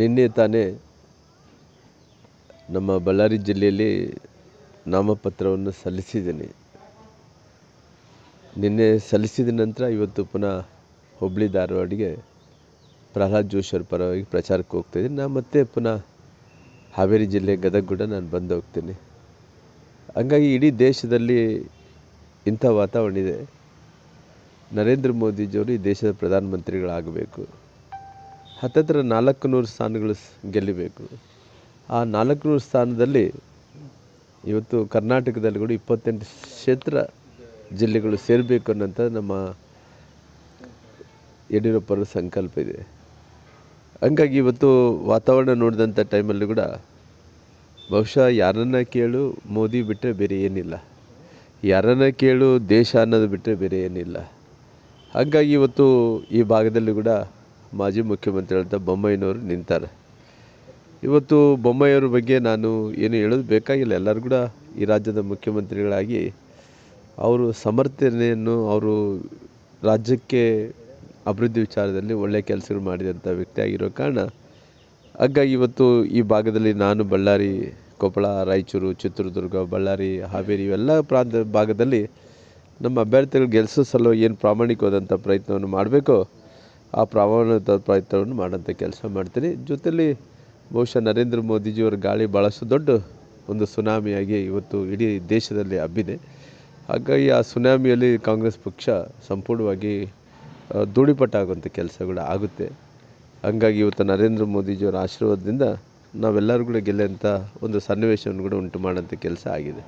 ನಿನ್ನೆ ತಾನೇ ನಮ್ಮ ಬಳ್ಳಾರಿ ಜಿಲ್ಲೆಯಲ್ಲಿ ನಾಮಪತ್ರವನ್ನು ಸಲ್ಲಿಸಿದ್ದೀನಿ ನಿನ್ನೆ ಸಲ್ಲಿಸಿದ ನಂತರ ಇವತ್ತು ಪುನಃ ಹುಬ್ಬಳ್ಳಿ ಧಾರವಾಡಿಗೆ ಪ್ರಹ್ಲಾದ್ ಜೋಶಿ ಪರವಾಗಿ ಪ್ರಚಾರಕ್ಕೆ ಹೋಗ್ತಾಯಿದ್ದೀನಿ ನಾನು ಮತ್ತೆ ಪುನಃ ಹಾವೇರಿ ಜಿಲ್ಲೆ ಗದಗ ಕೂಡ ನಾನು ಬಂದು ಹೋಗ್ತೀನಿ ಹಂಗಾಗಿ ಇಡೀ ದೇಶದಲ್ಲಿ ಇಂಥ ವಾತಾವರಣ ಇದೆ ನರೇಂದ್ರ ಮೋದಿಜಿಯವರು ಈ ದೇಶದ ಪ್ರಧಾನಮಂತ್ರಿಗಳಾಗಬೇಕು ಹತ್ತತ್ರ ನಾಲ್ಕು ನೂರು ಸ್ಥಾನಗಳು ಗೆಲ್ಲಬೇಕು ಆ ನಾಲ್ಕು ನೂರು ಸ್ಥಾನದಲ್ಲಿ ಇವತ್ತು ಕರ್ನಾಟಕದಲ್ಲಿ ಕೂಡ ಇಪ್ಪತ್ತೆಂಟು ಕ್ಷೇತ್ರ ಜಿಲ್ಲೆಗಳು ಸೇರಬೇಕು ಅನ್ನೋಂಥ ನಮ್ಮ ಯಡಿಯೂರಪ್ಪರ ಸಂಕಲ್ಪ ಇದೆ ಹಂಗಾಗಿ ಇವತ್ತು ವಾತಾವರಣ ನೋಡಿದಂಥ ಟೈಮಲ್ಲಿ ಕೂಡ ಬಹುಶಃ ಯಾರನ್ನ ಕೇಳು ಮೋದಿ ಬಿಟ್ಟರೆ ಬೇರೆ ಏನಿಲ್ಲ ಯಾರನ್ನ ಕೇಳು ದೇಶ ಅನ್ನೋದು ಬಿಟ್ಟರೆ ಬೇರೆ ಏನಿಲ್ಲ ಹಾಗಾಗಿ ಇವತ್ತು ಈ ಭಾಗದಲ್ಲಿ ಕೂಡ ಮಾಜಿ ಮುಖ್ಯಮಂತ್ರಿಗಳಂತ ಬೊಮ್ಮಾಯಿನವರು ನಿಂತಾರೆ ಇವತ್ತು ಬೊಮ್ಮಯ್ಯವ್ರ ಬಗ್ಗೆ ನಾನು ಏನು ಹೇಳೋದು ಬೇಕಾಗಿಲ್ಲ ಎಲ್ಲರೂ ಕೂಡ ಈ ರಾಜ್ಯದ ಮುಖ್ಯಮಂತ್ರಿಗಳಾಗಿ ಅವರು ಸಮರ್ಥನೆಯನ್ನು ಅವರು ರಾಜ್ಯಕ್ಕೆ ಅಭಿವೃದ್ಧಿ ವಿಚಾರದಲ್ಲಿ ಒಳ್ಳೆಯ ಕೆಲಸಗಳು ಮಾಡಿದಂಥ ವ್ಯಕ್ತಿಯಾಗಿರೋ ಕಾರಣ ಹಾಗಾಗಿ ಇವತ್ತು ಈ ಭಾಗದಲ್ಲಿ ನಾನು ಬಳ್ಳಾರಿ ಕೊಪ್ಪಳ ರಾಯಚೂರು ಚಿತ್ರದುರ್ಗ ಬಳ್ಳಾರಿ ಹಾವೇರಿ ಇವೆಲ್ಲ ಪ್ರಾಂತ ಭಾಗದಲ್ಲಿ ನಮ್ಮ ಅಭ್ಯರ್ಥಿಗಳು ಗೆಲ್ಲಿಸೋ ಸಲುವಾಗಿ ಏನು ಪ್ರಾಮಾಣಿಕವಾದಂಥ ಪ್ರಯತ್ನವನ್ನು ಮಾಡಬೇಕೋ ಆ ಪ್ರಭಾವದ ಪ್ರಯತ್ನವನ್ನು ಮಾಡೋಂಥ ಕೆಲಸ ಮಾಡ್ತೀನಿ ಜೊತೆಯಲ್ಲಿ ಬಹುಶಃ ನರೇಂದ್ರ ಮೋದಿಜಿಯವರ ಗಾಳಿ ಭಾಳಷ್ಟು ದೊಡ್ಡ ಒಂದು ಸುನಾಮಿಯಾಗಿ ಇವತ್ತು ಇಡೀ ದೇಶದಲ್ಲಿ ಹಬ್ಬಿದೆ ಹಾಗಾಗಿ ಆ ಸುನಾಮಿಯಲ್ಲಿ ಕಾಂಗ್ರೆಸ್ ಪಕ್ಷ ಸಂಪೂರ್ಣವಾಗಿ ಧೂಳಿಪಟ್ಟಾಗುವಂಥ ಕೆಲಸಗಳು ಆಗುತ್ತೆ ಹಂಗಾಗಿ ಇವತ್ತು ನರೇಂದ್ರ ಮೋದಿಜಿಯವರ ಆಶೀರ್ವಾದದಿಂದ ನಾವೆಲ್ಲರೂ ಕೂಡ ಗೆಲ್ಲೋಂಥ ಒಂದು ಸನ್ನಿವೇಶವನ್ನು ಕೂಡ ಉಂಟು ಮಾಡೋಂಥ ಕೆಲಸ ಆಗಿದೆ